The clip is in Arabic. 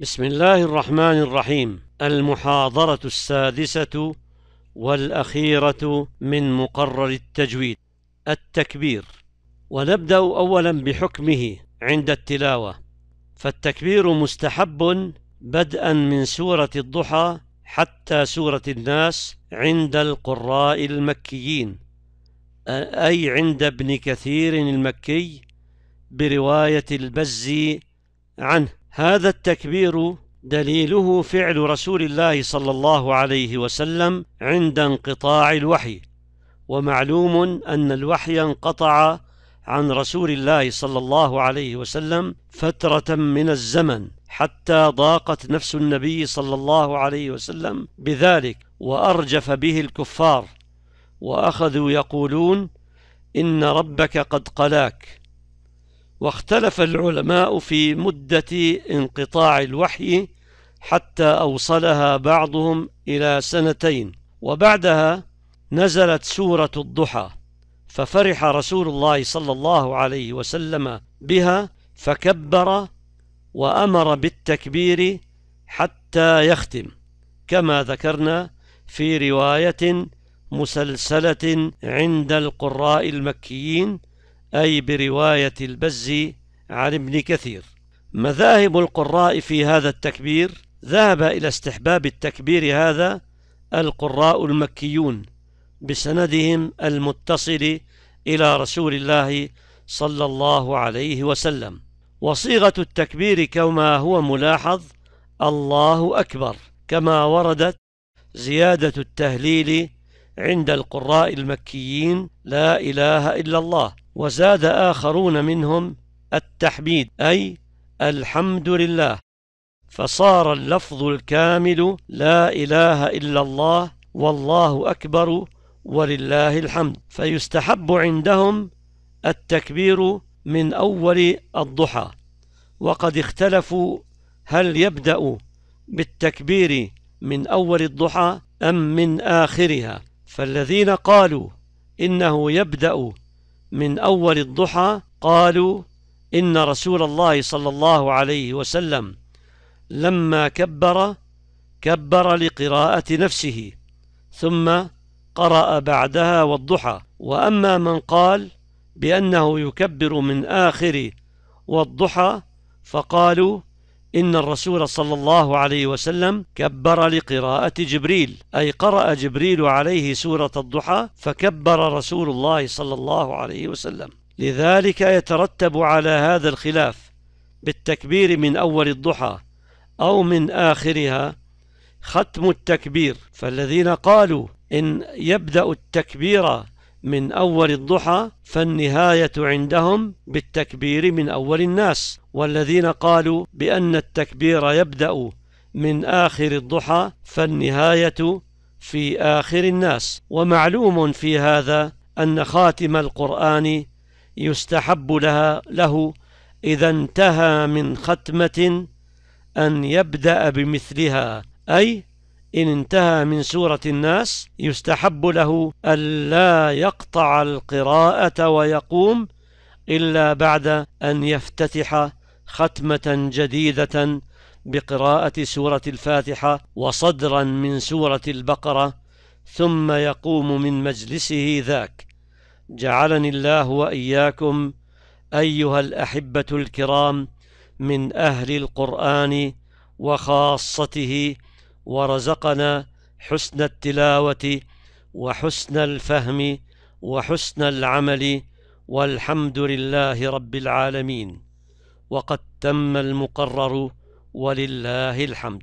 بسم الله الرحمن الرحيم المحاضرة السادسة والأخيرة من مقرر التجويد التكبير ونبدأ أولا بحكمه عند التلاوة فالتكبير مستحب بدءا من سورة الضحى حتى سورة الناس عند القراء المكيين أي عند ابن كثير المكي برواية البزي عنه هذا التكبير دليله فعل رسول الله صلى الله عليه وسلم عند انقطاع الوحي ومعلوم أن الوحي انقطع عن رسول الله صلى الله عليه وسلم فترة من الزمن حتى ضاقت نفس النبي صلى الله عليه وسلم بذلك وأرجف به الكفار وأخذوا يقولون إن ربك قد قلاك واختلف العلماء في مدة انقطاع الوحي حتى أوصلها بعضهم إلى سنتين وبعدها نزلت سورة الضحى ففرح رسول الله صلى الله عليه وسلم بها فكبر وأمر بالتكبير حتى يختم كما ذكرنا في رواية مسلسلة عند القراء المكيين أي برواية البزي عن ابن كثير مذاهب القراء في هذا التكبير ذهب إلى استحباب التكبير هذا القراء المكيون بسندهم المتصل إلى رسول الله صلى الله عليه وسلم وصيغة التكبير كما هو ملاحظ الله أكبر كما وردت زيادة التهليل عند القراء المكيين لا إله إلا الله وزاد آخرون منهم التحميد أي الحمد لله فصار اللفظ الكامل لا إله إلا الله والله أكبر ولله الحمد فيستحب عندهم التكبير من أول الضحى وقد اختلفوا هل يبدأ بالتكبير من أول الضحى أم من آخرها فالذين قالوا إنه يبدأ من أول الضحى قالوا إن رسول الله صلى الله عليه وسلم لما كبر كبر لقراءة نفسه ثم قرأ بعدها والضحى وأما من قال بأنه يكبر من آخر والضحى فقالوا إن الرسول صلى الله عليه وسلم كبر لقراءة جبريل أي قرأ جبريل عليه سورة الضحى فكبر رسول الله صلى الله عليه وسلم لذلك يترتب على هذا الخلاف بالتكبير من أول الضحى أو من آخرها ختم التكبير فالذين قالوا إن يبدأ التكبير من أول الضحى فالنهاية عندهم بالتكبير من أول الناس والذين قالوا بأن التكبير يبدأ من آخر الضحى فالنهاية في آخر الناس ومعلوم في هذا أن خاتم القرآن يستحب لها له إذا انتهى من ختمة أن يبدأ بمثلها أي إن انتهى من سورة الناس يستحب له ألا يقطع القراءة ويقوم إلا بعد أن يفتتح ختمة جديدة بقراءة سورة الفاتحة وصدرا من سورة البقرة ثم يقوم من مجلسه ذاك جعلني الله وإياكم أيها الأحبة الكرام من أهل القرآن وخاصته ورزقنا حسن التلاوة وحسن الفهم وحسن العمل والحمد لله رب العالمين وقد تم المقرر ولله الحمد